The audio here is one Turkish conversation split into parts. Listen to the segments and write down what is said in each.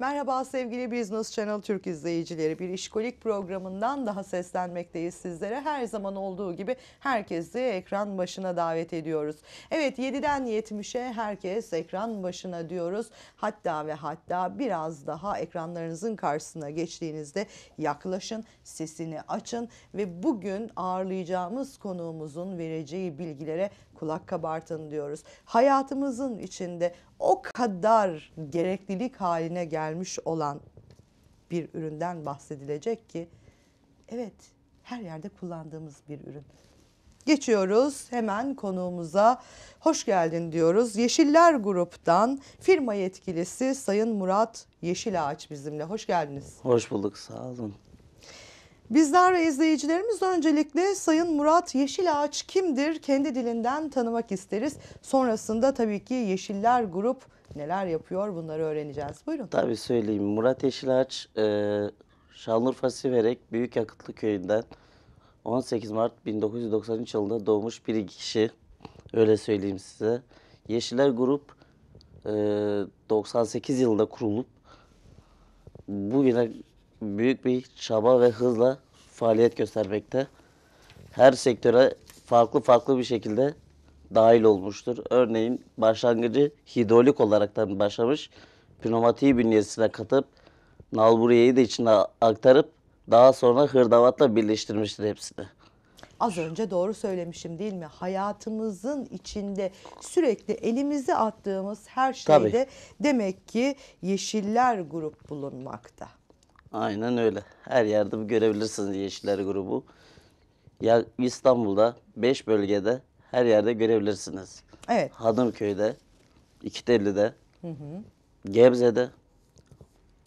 Merhaba sevgili Business Channel Türk izleyicileri. Bir işkolik programından daha seslenmekteyiz sizlere. Her zaman olduğu gibi herkesi ekran başına davet ediyoruz. Evet 7'den 70'e herkes ekran başına diyoruz. Hatta ve hatta biraz daha ekranlarınızın karşısına geçtiğinizde yaklaşın, sesini açın ve bugün ağırlayacağımız konuğumuzun vereceği bilgilere kulak kabartın diyoruz. Hayatımızın içinde o kadar gereklilik haline gelmiş olan bir üründen bahsedilecek ki evet her yerde kullandığımız bir ürün. Geçiyoruz hemen konuğumuza. Hoş geldin diyoruz. Yeşiller Grup'tan firma yetkilisi Sayın Murat Yeşil Ağaç bizimle. Hoş geldiniz. Hoş bulduk sağ olun. Bizler ve izleyicilerimiz öncelikle Sayın Murat Yeşil Ağaç kimdir kendi dilinden tanımak isteriz. Sonrasında tabii ki Yeşiller Grup neler yapıyor bunları öğreneceğiz. Buyurun. Tabii söyleyeyim. Murat Yeşil Ağaç e, Şanlıurfa Siverek Büyük Yakıtlı Köyü'nden 18 Mart 1993 yılında doğmuş bir kişi. Öyle söyleyeyim size. Yeşiller Grup e, 98 yılında kurulup bugüne büyük bir çaba ve hızla faaliyet göstermekte. Her sektöre farklı farklı bir şekilde dahil olmuştur. Örneğin başlangıcı hidrolik olaraktan başlamış, pneumatiği bünyesine katıp nalburiyeyi de içine aktarıp daha sonra hırdavatla birleştirmiştir hepsini. Az önce doğru söylemişim değil mi? Hayatımızın içinde sürekli elimizi attığımız her şeyde Tabii. demek ki Yeşiller grup bulunmakta. Aynen öyle. Her yerde görebilirsiniz Yeşiller grubu. Ya İstanbul'da 5 bölgede her yerde görebilirsiniz. Evet. Hadımköy'de, İkitelli'de, hı hı. Gebze'de,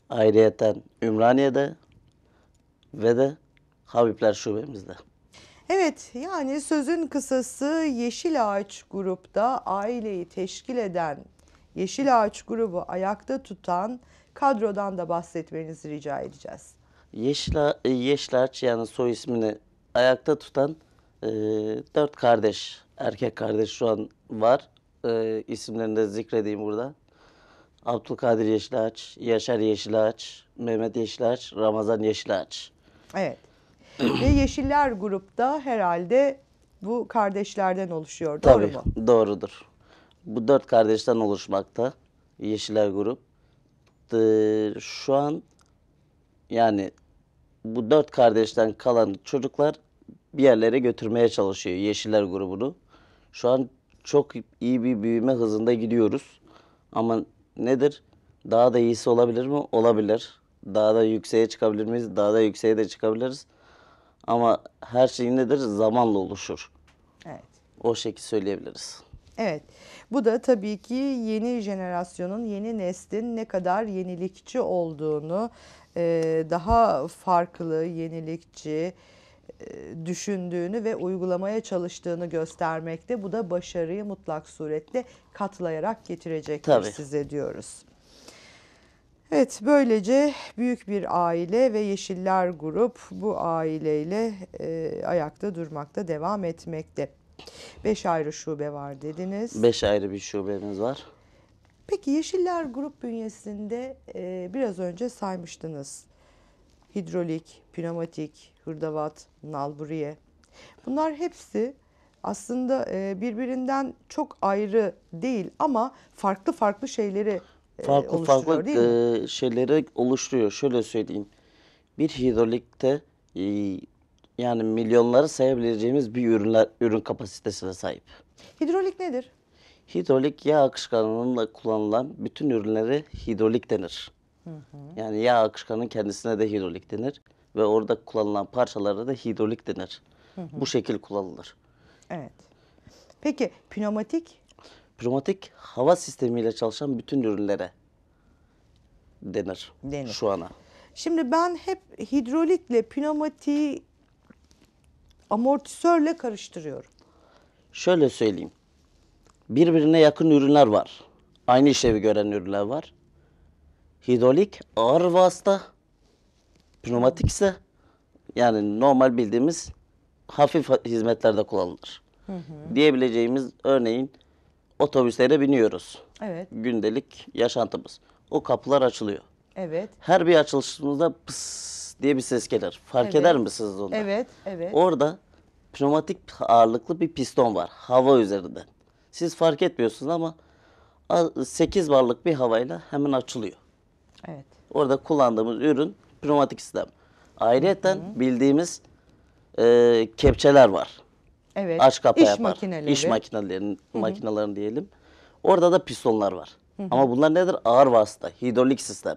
ayrıyeten Ümraniye'de ve de Habibler Şubemizde. Evet yani sözün kısası Yeşil Ağaç grupta aileyi teşkil eden, Yeşil Ağaç grubu ayakta tutan kadrodan da bahsetmenizi rica edeceğiz. Yeşla, e, Yeşlarçıyan'ın soy ismini ayakta tutan e, dört kardeş, erkek kardeş şu an var. E, isimlerini de zikredeyim burada. Abdülkadir Yeşilağaç, Yaşar Yeşilağaç, Mehmet Yeşilağaç, Ramazan Yeşilağaç. Evet. Ve Yeşiller grupta herhalde bu kardeşlerden oluşuyor. Doğru Tabii, mu? doğrudur. Bu dört kardeşten oluşmakta Yeşiller grup e, şu an yani bu dört kardeşten kalan çocuklar bir yerlere götürmeye çalışıyor Yeşiller grubunu. Şu an çok iyi bir büyüme hızında gidiyoruz. Ama nedir? Daha da iyisi olabilir mi? Olabilir. Daha da yükseğe çıkabilir miyiz? Daha da yükseğe de çıkabiliriz. Ama her şey nedir? Zamanla oluşur. Evet. O şekilde söyleyebiliriz. Evet. Bu da tabii ki yeni jenerasyonun, yeni neslin ne kadar yenilikçi olduğunu, e, daha farklı, yenilikçi e, düşündüğünü ve uygulamaya çalıştığını göstermekte. Bu da başarıyı mutlak suretle katlayarak getirecektir tabii. size diyoruz. Evet böylece büyük bir aile ve Yeşiller Grup bu aileyle e, ayakta durmakta devam etmekte. Beş ayrı şube var dediniz. Beş ayrı bir şubemiz var. Peki Yeşiller Grup bünyesinde e, biraz önce saymıştınız. Hidrolik, pneumatik, hırdavat, nalburiye. Bunlar hepsi aslında e, birbirinden çok ayrı değil ama farklı farklı şeyleri e, farklı farklı değil mi? e, şeyleri oluşturuyor. Şöyle söyleyeyim. Bir hidrolikte e, yani milyonları sayabileceğimiz bir ürünler, ürün kapasitesine sahip. Hidrolik nedir? Hidrolik yağ akışkanlığında kullanılan bütün ürünlere hidrolik denir. Hı hı. Yani yağ akışkanının kendisine de hidrolik denir ve orada kullanılan parçalara da hidrolik denir. Hı hı. Bu şekil kullanılır. Evet. Peki pneumatik? Pneumatik hava sistemiyle çalışan bütün ürünlere denir, denir. şu ana. Şimdi ben hep hidrolikle pneumatiği amortisörle karıştırıyorum. Şöyle söyleyeyim. Birbirine yakın ürünler var. Aynı işlevi gören ürünler var. Hidrolik ağır vasıta, pneumatik ise yani normal bildiğimiz hafif hizmetlerde kullanılır. Hı hı. Diyebileceğimiz örneğin otobüslere biniyoruz. Evet. Gündelik yaşantımız. O kapılar açılıyor. Evet. Her bir açılışımızda pıs diye bir ses gelir. Fark evet. eder misiniz onu? Evet, evet. Orada pneumatik ağırlıklı bir piston var hava üzerinde. Siz fark etmiyorsunuz ama 8 barlık bir havayla hemen açılıyor. Evet. Orada kullandığımız ürün pneumatik sistem. Ayrıca bildiğimiz e, kepçeler var. Evet. Aç kapa İş yapar. Makineleri. İş makinelerinin makinelerini diyelim. Orada da pistonlar var. Hı hı. Ama bunlar nedir? Ağır vasıta, hidrolik sistem.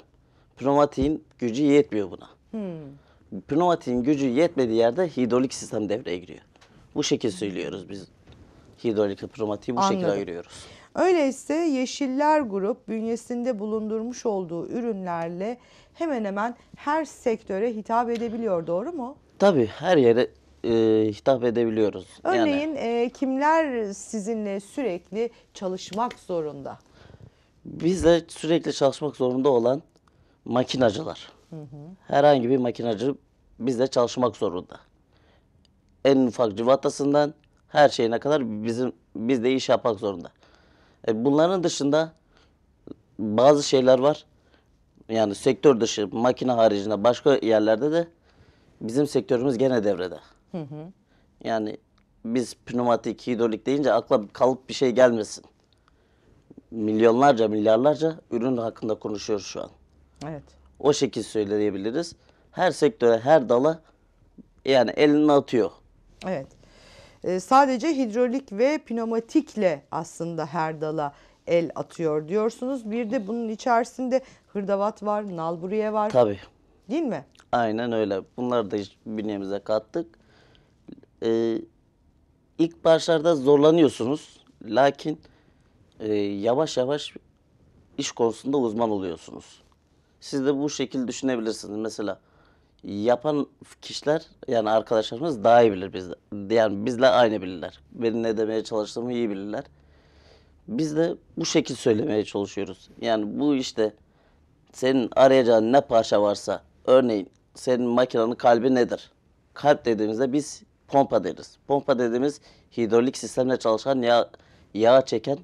Pneumatiğin gücü yetmiyor buna. Hmm. Pneumatiğin gücü yetmediği yerde hidrolik sistem devreye giriyor. Bu şekilde söylüyoruz biz. Hidrolik pneumatiği bu Anladım. şekilde ayırıyoruz. Öyleyse Yeşiller Grup bünyesinde bulundurmuş olduğu ürünlerle hemen hemen her sektöre hitap edebiliyor doğru mu? Tabii her yere e, hitap edebiliyoruz. Örneğin yani, e, kimler sizinle sürekli çalışmak zorunda? Bizle sürekli çalışmak zorunda olan makinacılar. Hı Herhangi bir makinacı bizle çalışmak zorunda. En ufak civatasından her şeyine kadar bizim bizde iş yapmak zorunda. E bunların dışında bazı şeyler var. Yani sektör dışı, makine haricinde başka yerlerde de bizim sektörümüz gene devrede. Hı hı. Yani biz pneumatik, hidrolik deyince akla kalıp bir şey gelmesin. Milyonlarca, milyarlarca ürün hakkında konuşuyoruz şu an. Evet. O şekilde söyleyebiliriz. Her sektöre, her dala yani elini atıyor. Evet. Ee, sadece hidrolik ve pneumatikle aslında her dala el atıyor diyorsunuz. Bir de bunun içerisinde hırdavat var, nalburiye var. Tabii. Değil mi? Aynen öyle. Bunları da bünyemize kattık. Ee, ilk başlarda zorlanıyorsunuz. Lakin e, yavaş yavaş iş konusunda uzman oluyorsunuz. Siz de bu şekilde düşünebilirsiniz. Mesela yapan kişiler yani arkadaşlarımız daha iyi bilir bizde. Yani bizle aynı bilirler. Benim ne demeye çalıştığımı iyi bilirler. Biz de bu şekil söylemeye çalışıyoruz. Yani bu işte senin arayacağın ne parça varsa örneğin senin makinenin kalbi nedir? Kalp dediğimizde biz pompa deriz. Pompa dediğimiz hidrolik sistemle çalışan yağ, yağ çeken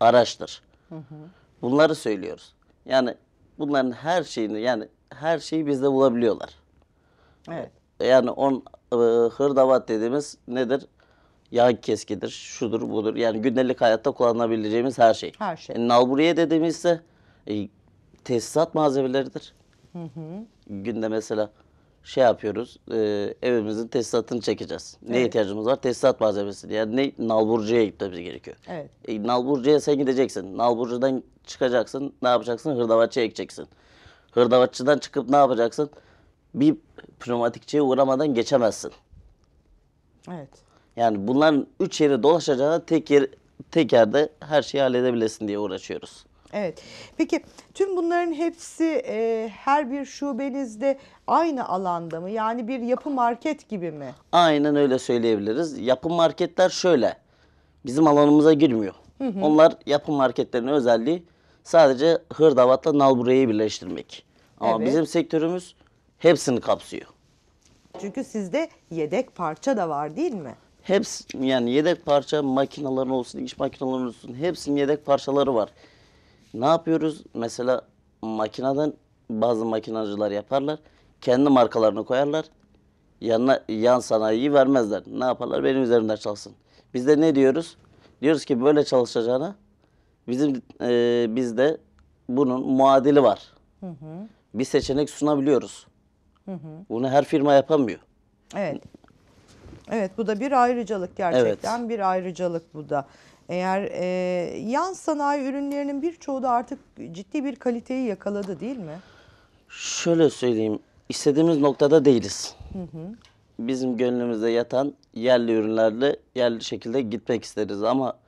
araçtır. Hı hı. Bunları söylüyoruz. Yani bunların her şeyini yani her şeyi bizde bulabiliyorlar. Evet. Yani on e, hırdavat dediğimiz nedir? Yağ keskidir, şudur budur. Yani gündelik hayatta kullanabileceğimiz her şey. Her şey. E, nalburiye ise e, tesisat malzemeleridir. Hı hı. Günde mesela şey yapıyoruz. E, evimizin tesisatını çekeceğiz. Ne evet. ihtiyacımız var? Tesisat malzemesi. Yani ne nalburcuya gitmemiz gerekiyor. Evet. E, nalburcuya sen gideceksin. Nalburcudan çıkacaksın. Ne yapacaksın? Hırdavatçıya gideceksin. Hırdavatçıdan çıkıp ne yapacaksın? Bir pneumatikçiye uğramadan geçemezsin. Evet. Yani bunların üç yeri dolaşacağına tek yer tek yerde her şeyi halledebilesin diye uğraşıyoruz. Evet. Peki tüm bunların hepsi e, her bir şubenizde aynı alanda mı? Yani bir yapı market gibi mi? Aynen öyle söyleyebiliriz. Yapı marketler şöyle. Bizim alanımıza girmiyor. Hı hı. Onlar yapı marketlerinin özelliği sadece hırdavatla nalburayı birleştirmek. Ama evet. bizim sektörümüz hepsini kapsıyor. Çünkü sizde yedek parça da var değil mi? Hepsi yani yedek parça makinaların olsun, iş makinelerin olsun hepsinin yedek parçaları var. Ne yapıyoruz? Mesela makineden bazı makinacılar yaparlar. Kendi markalarını koyarlar. Yanına, yan sanayiyi vermezler. Ne yaparlar? Benim üzerimden çalışsın. Biz de ne diyoruz? Diyoruz ki böyle çalışacağına bizim e, bizde bunun muadili var. Hı hı. Bir seçenek sunabiliyoruz. Hı hı. Bunu her firma yapamıyor. Evet. Evet bu da bir ayrıcalık gerçekten evet. bir ayrıcalık bu da. Eğer e, yan sanayi ürünlerinin birçoğu da artık ciddi bir kaliteyi yakaladı değil mi? Şöyle söyleyeyim, istediğimiz noktada değiliz. Hı hı. Bizim gönlümüzde yatan yerli ürünlerle yerli şekilde gitmek isteriz ama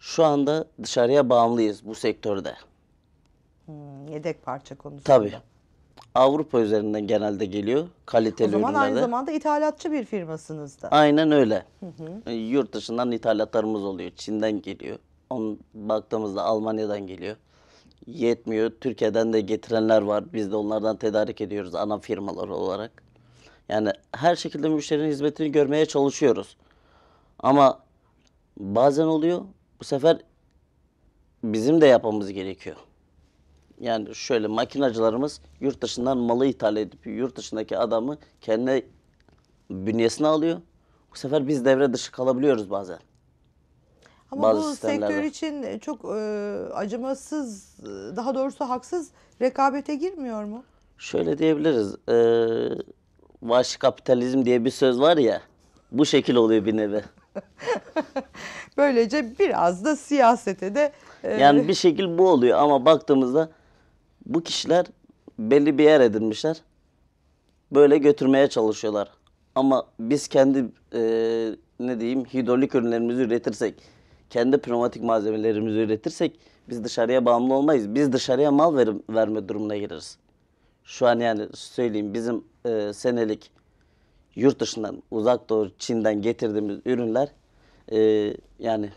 şu anda dışarıya bağımlıyız bu sektörde. Hmm, yedek parça konusunda. Tabii. Avrupa üzerinden genelde geliyor kaliteli ürünlerde. O zaman ürünlerde. aynı zamanda ithalatçı bir firmasınız da. Aynen öyle. Hı hı. E, yurt dışından ithalatlarımız oluyor. Çin'den geliyor. Onun baktığımızda Almanya'dan geliyor. Yetmiyor. Türkiye'den de getirenler var. Biz de onlardan tedarik ediyoruz ana firmalar olarak. Yani her şekilde müşterinin hizmetini görmeye çalışıyoruz. Ama bazen oluyor. Bu sefer bizim de yapmamız gerekiyor. Yani şöyle makinacılarımız yurt dışından malı ithal edip yurt dışındaki adamı kendi bünyesine alıyor. Bu sefer biz devre dışı kalabiliyoruz bazen. Ama Bazı bu sektör için e, çok e, acımasız, e, daha doğrusu haksız rekabete girmiyor mu? Şöyle diyebiliriz. E, vahşi kapitalizm diye bir söz var ya. Bu şekil oluyor bir nevi. Böylece biraz da siyasete de... E, yani bir şekil bu oluyor ama baktığımızda bu kişiler belli bir yer edinmişler. Böyle götürmeye çalışıyorlar. Ama biz kendi e, ne diyeyim hidrolik ürünlerimizi üretirsek, kendi pneumatik malzemelerimizi üretirsek biz dışarıya bağımlı olmayız. Biz dışarıya mal ver, verme durumuna gireriz. Şu an yani söyleyeyim bizim e, senelik yurt dışından, uzak doğu Çin'den getirdiğimiz ürünler e, yani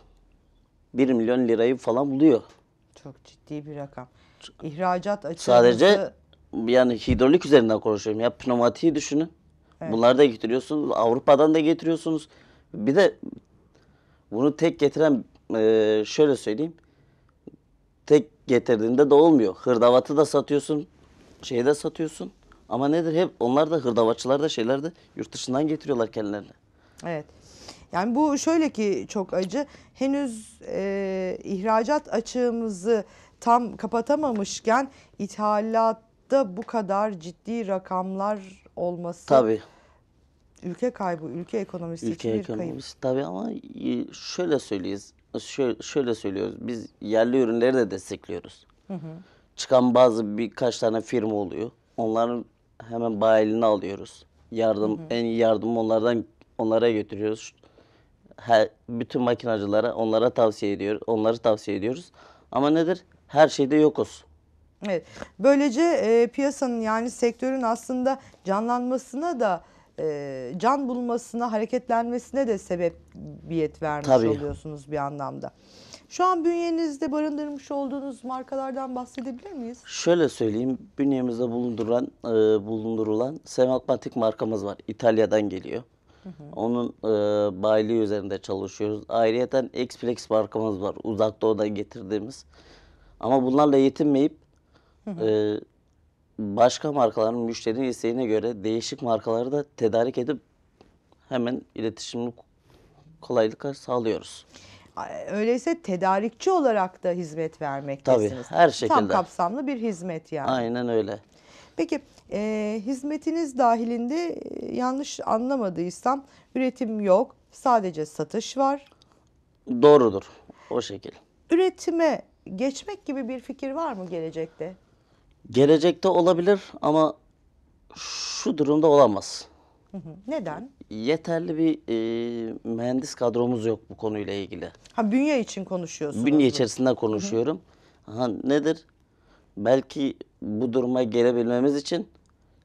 1 milyon lirayı falan buluyor. Çok ciddi bir rakam ihracat açığımızı... Sadece yani hidrolik üzerinden konuşuyorum. Ya pneumatiği düşünün. Evet. Bunları da getiriyorsunuz. Avrupa'dan da getiriyorsunuz. Bir de bunu tek getiren e, şöyle söyleyeyim. Tek getirdiğinde de olmuyor. Hırdavatı da satıyorsun. Şeyi de satıyorsun. Ama nedir? Hep onlar da hırdavatçılar da şeyler de yurt dışından getiriyorlar kendilerine. Evet. Yani bu şöyle ki çok acı. Henüz e, ihracat açığımızı tam kapatamamışken ithalatta bu kadar ciddi rakamlar olması Tabii. ülke kaybı, ülke ekonomisi ülke için bir ekonomisi. kayıp. Tabii ama şöyle söyleyiz. Şöyle, şöyle söylüyoruz. Biz yerli ürünleri de destekliyoruz. Hı hı. Çıkan bazı birkaç tane firma oluyor. Onların hemen bayilerini alıyoruz. Yardım hı hı. en iyi yardım onlardan onlara götürüyoruz. Her, bütün makinacılara onlara tavsiye ediyoruz. Onları tavsiye ediyoruz. Ama nedir? her şeyde yokuz. Evet. Böylece e, piyasanın yani sektörün aslında canlanmasına da e, can bulmasına, hareketlenmesine de sebebiyet vermiş Tabii. oluyorsunuz bir anlamda. Şu an bünyenizde barındırmış olduğunuz markalardan bahsedebilir miyiz? Şöyle söyleyeyim, bünyemizde bulunduran e, bulundurulan Semakmatik markamız var. İtalya'dan geliyor. Onun e, bayiliği üzerinde çalışıyoruz. Ayrıca Explex markamız var. Uzak doğudan getirdiğimiz. Ama bunlarla yetinmeyip E, başka markaların müşterinin isteğine göre değişik markaları da tedarik edip hemen iletişimli kolaylıklar sağlıyoruz. E, öyleyse tedarikçi olarak da hizmet vermektesiniz. Tabii her şekilde. Tam kapsamlı bir hizmet yani. Aynen öyle. Peki e, hizmetiniz dahilinde e, yanlış anlamadıysam üretim yok sadece satış var. Doğrudur o şekilde. Üretime geçmek gibi bir fikir var mı gelecekte? Gelecekte olabilir ama şu durumda olamaz. Neden? Yeterli bir e, mühendis kadromuz yok bu konuyla ilgili. Ha bünye için konuşuyorsunuz. Bünye mi? içerisinden konuşuyorum. Ha nedir? Belki bu duruma gelebilmemiz için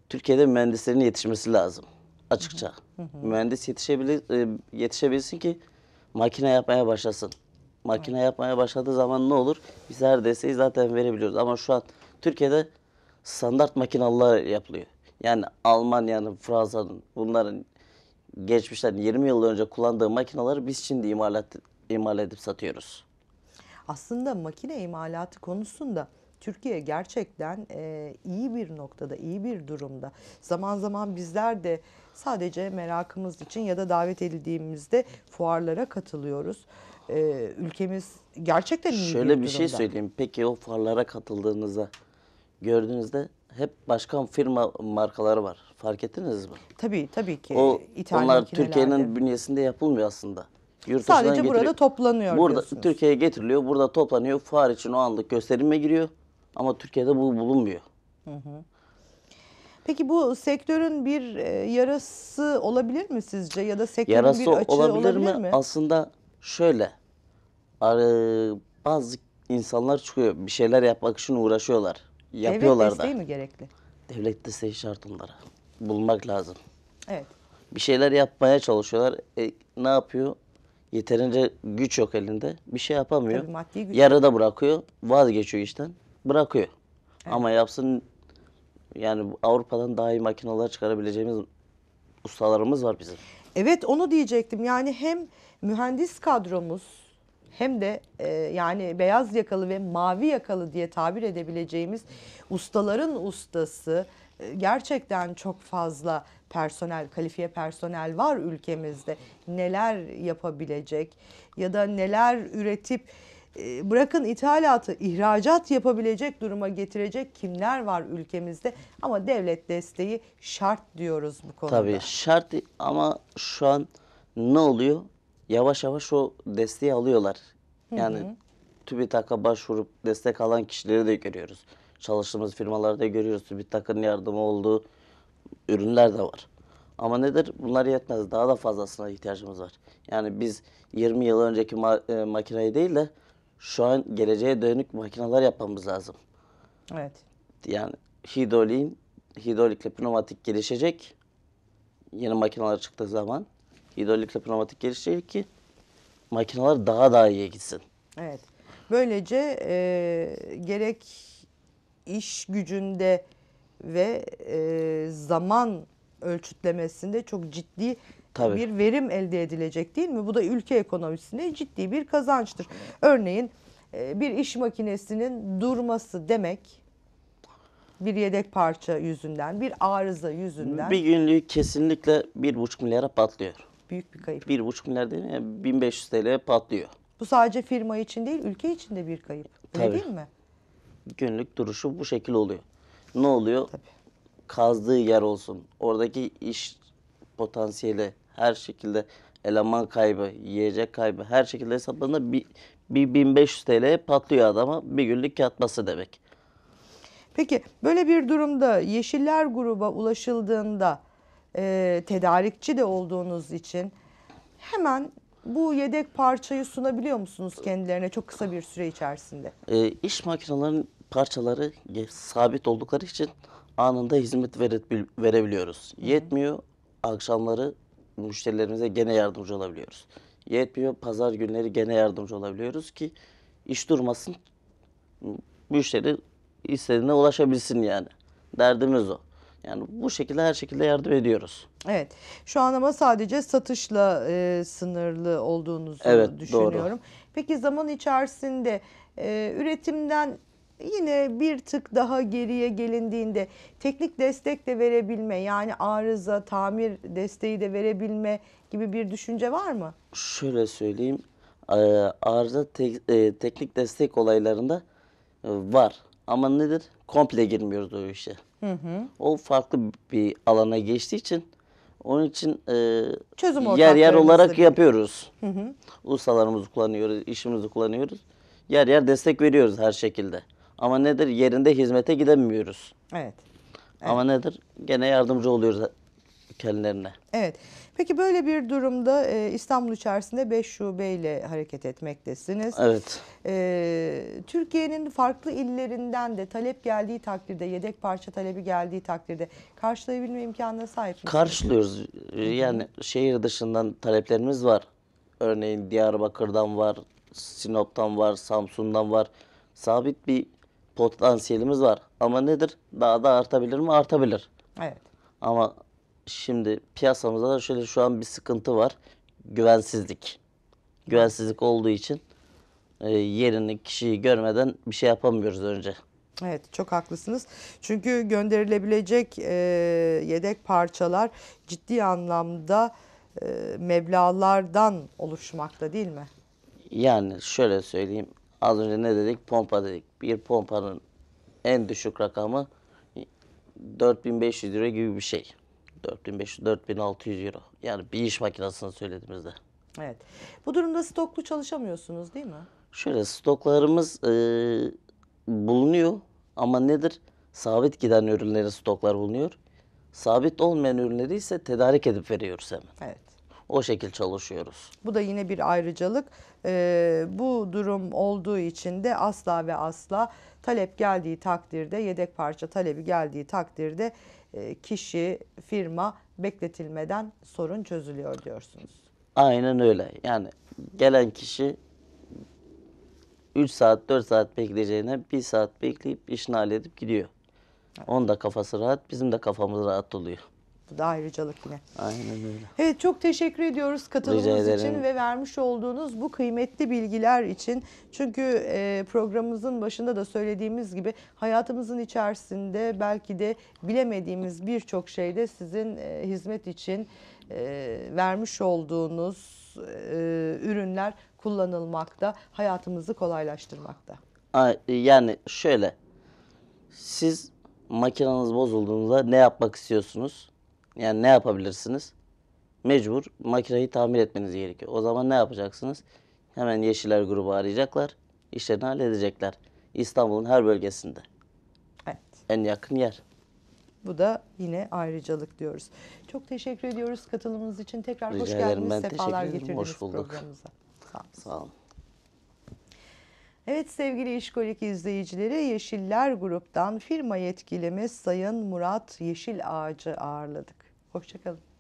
Türkiye'de mühendislerin yetişmesi lazım açıkça. Mühendis yetişebilir, e, yetişebilsin ki makine yapmaya başlasın. Makine yapmaya başladığı zaman ne olur? Biz her desteği zaten verebiliyoruz. Ama şu an Türkiye'de standart makinalar yapılıyor. Yani Almanya'nın, Fransa'nın bunların geçmişten 20 yıl önce kullandığı makinaları biz şimdi imalat, imal edip satıyoruz. Aslında makine imalatı konusunda Türkiye gerçekten e, iyi bir noktada, iyi bir durumda. Zaman zaman bizler de sadece merakımız için ya da davet edildiğimizde fuarlara katılıyoruz e, ülkemiz gerçekten iyi Şöyle bir, şey söyleyeyim. Peki o farlara katıldığınızda gördüğünüzde hep başka firma markaları var. Fark ettiniz mi? Tabii tabii ki. O, onlar Türkiye'nin bünyesinde yapılmıyor aslında. Yurt Sadece getirip, burada toplanıyor Burada Türkiye'ye getiriliyor. Burada toplanıyor. Fuar için o anlık gösterime giriyor. Ama Türkiye'de bu bulunmuyor. Hı hı. Peki bu sektörün bir e, yarası olabilir mi sizce? Ya da sektörün yarası bir açığı olabilir, olabilir mi? mi? Aslında Şöyle, bazı insanlar çıkıyor, bir şeyler yapmak için uğraşıyorlar. Yapıyorlar Devlet da. desteği mi gerekli? Devlet desteği şart onlara. Bulmak lazım. Evet. Bir şeyler yapmaya çalışıyorlar. E, ne yapıyor? Yeterince güç yok elinde. Bir şey yapamıyor. Tabii maddi güç. Yarıda bırakıyor. Vazgeçiyor işten. Bırakıyor. Ama yapsın yani Avrupa'dan daha iyi makineler çıkarabileceğimiz ustalarımız var bizim. Evet onu diyecektim. Yani hem mühendis kadromuz hem de e, yani beyaz yakalı ve mavi yakalı diye tabir edebileceğimiz ustaların ustası e, gerçekten çok fazla personel, kalifiye personel var ülkemizde. Neler yapabilecek ya da neler üretip e, bırakın ithalatı, ihracat yapabilecek duruma getirecek kimler var ülkemizde? Ama devlet desteği şart diyoruz bu konuda. Tabii şart ama şu an ne oluyor? Yavaş yavaş o desteği alıyorlar. Yani hı hı. TÜBİTAK'a başvurup destek alan kişileri de görüyoruz. Çalıştığımız firmalarda görüyoruz. TÜBİTAK'ın yardımı olduğu ürünler de var. Ama nedir? Bunlar yetmez. Daha da fazlasına ihtiyacımız var. Yani biz 20 yıl önceki ma e, makineyi değil de şu an geleceğe dönük makineler yapmamız lazım. Evet. Yani hidroliğin, hidrolikle pneumatik gelişecek. Yeni makineler çıktığı zaman hidrolikle pneumatik gelişecek ki makineler daha daha iyi gitsin. Evet. Böylece e, gerek iş gücünde ve e, zaman ölçütlemesinde çok ciddi Tabii. bir verim elde edilecek değil mi? Bu da ülke ekonomisine ciddi bir kazançtır. Örneğin e, bir iş makinesinin durması demek bir yedek parça yüzünden, bir arıza yüzünden. Bir günlük kesinlikle bir buçuk milyara patlıyor. Büyük bir kayıp. Bir buçuk milyar değil mi? Yani 1500 TL patlıyor. Bu sadece firma için değil, ülke için de bir kayıp. Öyle Tabii. değil mi? Günlük duruşu bu şekil oluyor. Ne oluyor? Tabii kazdığı yer olsun. Oradaki iş potansiyeli her şekilde eleman kaybı, yiyecek kaybı her şekilde hesaplanır. Bir, bir 1500 TL patlıyor adama bir günlük yatması demek. Peki böyle bir durumda Yeşiller gruba ulaşıldığında e, tedarikçi de olduğunuz için hemen bu yedek parçayı sunabiliyor musunuz kendilerine çok kısa bir süre içerisinde? E, iş makinelerinin parçaları sabit oldukları için anında hizmet verebiliyoruz. Yetmiyor akşamları müşterilerimize gene yardımcı olabiliyoruz. Yetmiyor pazar günleri gene yardımcı olabiliyoruz ki iş durmasın müşteri istediğine ulaşabilsin yani. Derdimiz o. Yani bu şekilde her şekilde yardım ediyoruz. Evet. Şu an ama sadece satışla e, sınırlı olduğunuzu evet, düşünüyorum. Doğru. Peki zaman içerisinde e, üretimden Yine bir tık daha geriye gelindiğinde teknik destek de verebilme yani arıza, tamir desteği de verebilme gibi bir düşünce var mı? Şöyle söyleyeyim e, arıza tek, e, teknik destek olaylarında e, var ama nedir? Komple girmiyoruz o işe. Hı hı. O farklı bir alana geçtiği için onun için e, Çözüm yer yer olarak bir... yapıyoruz. Hı hı. Ustalarımızı kullanıyoruz, işimizi kullanıyoruz. Yer yer destek veriyoruz her şekilde. Ama nedir? Yerinde hizmete gidemiyoruz. Evet. Ama nedir? Gene yardımcı oluyoruz kendilerine. Evet. Peki böyle bir durumda e, İstanbul içerisinde 5 şubeyle hareket etmektesiniz. Evet. E, Türkiye'nin farklı illerinden de talep geldiği takdirde, yedek parça talebi geldiği takdirde karşılayabilme imkanına sahip misiniz? Karşılıyoruz. E, yani şehir dışından taleplerimiz var. Örneğin Diyarbakır'dan var, Sinop'tan var, Samsun'dan var. Sabit bir potansiyelimiz var. Ama nedir? Daha da artabilir mi? Artabilir. Evet. Ama şimdi piyasamızda da şöyle şu an bir sıkıntı var. Güvensizlik. Güvensizlik olduğu için e, yerini, kişiyi görmeden bir şey yapamıyoruz önce. Evet çok haklısınız. Çünkü gönderilebilecek e, yedek parçalar ciddi anlamda e, meblalardan oluşmakta değil mi? Yani şöyle söyleyeyim. Az önce ne dedik? Pompa dedik. Bir pompanın en düşük rakamı 4500 euro gibi bir şey. 4500-4600 euro. Yani bir iş makinesini söylediğimizde. Evet. Bu durumda stoklu çalışamıyorsunuz değil mi? Şöyle stoklarımız e, bulunuyor ama nedir? Sabit giden ürünleri stoklar bulunuyor. Sabit olmayan ürünleri ise tedarik edip veriyoruz hemen. Evet. O şekil çalışıyoruz. Bu da yine bir ayrıcalık. Ee, bu durum olduğu için de asla ve asla talep geldiği takdirde, yedek parça talebi geldiği takdirde e, kişi, firma bekletilmeden sorun çözülüyor diyorsunuz. Aynen öyle. Yani gelen kişi 3 saat 4 saat bekleyeceğine 1 saat bekleyip işini halledip gidiyor. Evet. Onun da kafası rahat, bizim de kafamız rahat oluyor. Bu da ayrıcalık yine. Aynen öyle. Evet çok teşekkür ediyoruz katılımınız için ve vermiş olduğunuz bu kıymetli bilgiler için. Çünkü e, programımızın başında da söylediğimiz gibi hayatımızın içerisinde belki de bilemediğimiz birçok şeyde sizin e, hizmet için e, vermiş olduğunuz e, ürünler kullanılmakta, hayatımızı kolaylaştırmakta. Yani şöyle, siz makineniz bozulduğunda ne yapmak istiyorsunuz? Yani ne yapabilirsiniz? Mecbur makineyi tamir etmeniz gerekiyor. O zaman ne yapacaksınız? Hemen Yeşiller grubu arayacaklar. İşlerini halledecekler. İstanbul'un her bölgesinde. Evet. En yakın yer. Bu da yine ayrıcalık diyoruz. Çok teşekkür ediyoruz katılımınız için. Tekrar Rica hoş geldiniz. Ben Sefalar getirdiniz hoş bulduk. Sağ olun. Evet sevgili İşkolik izleyicileri Yeşiller Grup'tan firma yetkilimiz Sayın Murat Yeşil Ağacı ağırladık. Hoşçakalın.